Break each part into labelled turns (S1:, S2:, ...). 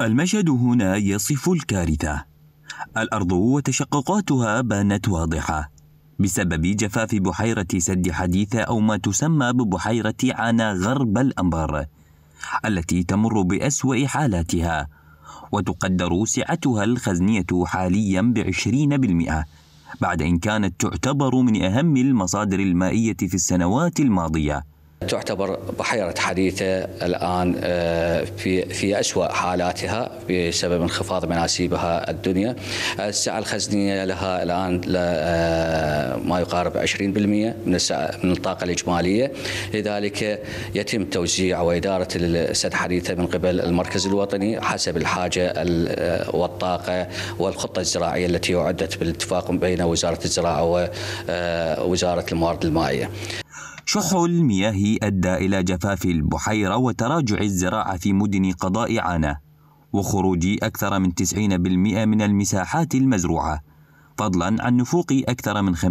S1: المشهد هنا يصف الكارثة الأرض وتشققاتها بانت واضحة بسبب جفاف بحيرة سد حديثة أو ما تسمى ببحيرة عانا غرب الأنبار التي تمر بأسوأ حالاتها وتقدر سعتها الخزنية حاليا بعشرين بالمئة بعد إن كانت تعتبر من أهم المصادر المائية في السنوات الماضية
S2: تعتبر بحيرة حديثة الآن آه، في في أسوأ حالاتها بسبب انخفاض مناسيبها الدنيا آه، السعة الخزنية لها الآن آه، ما يقارب 20% من السعة من الطاقة الإجمالية لذلك يتم توزيع وإدارة السد حديثة من قبل المركز الوطني حسب الحاجة والطاقة والخطة الزراعية التي أعدت بالاتفاق بين وزارة الزراعة ووزارة الموارد المائية
S1: شح المياه أدى إلى جفاف البحيرة وتراجع الزراعة في مدن قضاء عانا وخروج أكثر من 90% من المساحات المزروعة فضلا عن نفوق أكثر من 50%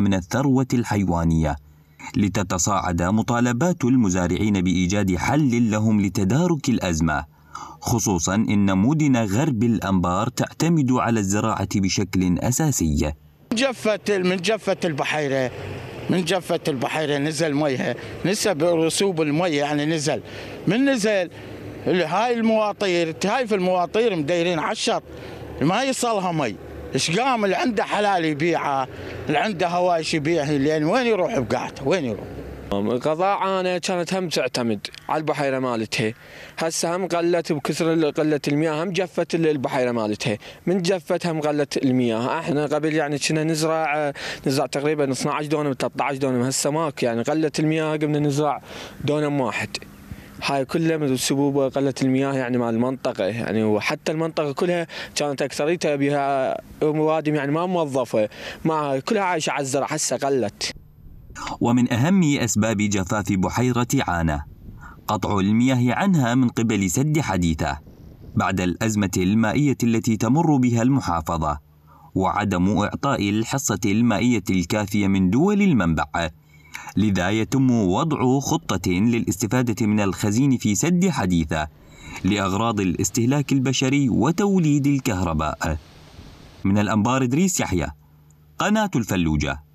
S1: من الثروة الحيوانية لتتصاعد مطالبات المزارعين بإيجاد حل لهم لتدارك الأزمة خصوصا إن مدن غرب الأنبار تعتمد على الزراعة بشكل أساسي
S3: جفت من جفت البحيرة من جفة البحيرة نزل ميها نسب رسوب المي يعني نزل من نزل هاي المواطير هاي في المواطير مديرين على الشط ما يصلها مي ايش قام اللي عنده حلال يبيعه اللي عنده هوايش يبيعه لان يعني وين يروح بقعته وين يروح
S4: قضاء انا كانت هم تعتمد على البحيره مالتها هسه هم قلت بكثر قله المياه هم جفت البحيره مالتها من جفت هم قلت المياه احنا قبل يعني كنا نزرع نزرع تقريبا 12 دونم 13 دونم هسه ماك يعني قلت المياه قمنا نزرع دونم واحد هاي كلها من السبوبه قله المياه يعني مع المنطقه يعني وحتى المنطقه كلها كانت اكثريتها بها موادم يعني ما موظفه ما كلها عايشه على الزرع هسه قلت
S1: ومن أهم أسباب جفاف بحيرة عانة قطع المياه عنها من قبل سد حديثة بعد الأزمة المائية التي تمر بها المحافظة وعدم إعطاء الحصة المائية الكافية من دول المنبع لذا يتم وضع خطة للاستفادة من الخزين في سد حديثة لأغراض الاستهلاك البشري وتوليد الكهرباء من الأنبار إدريس يحيى قناة الفلوجة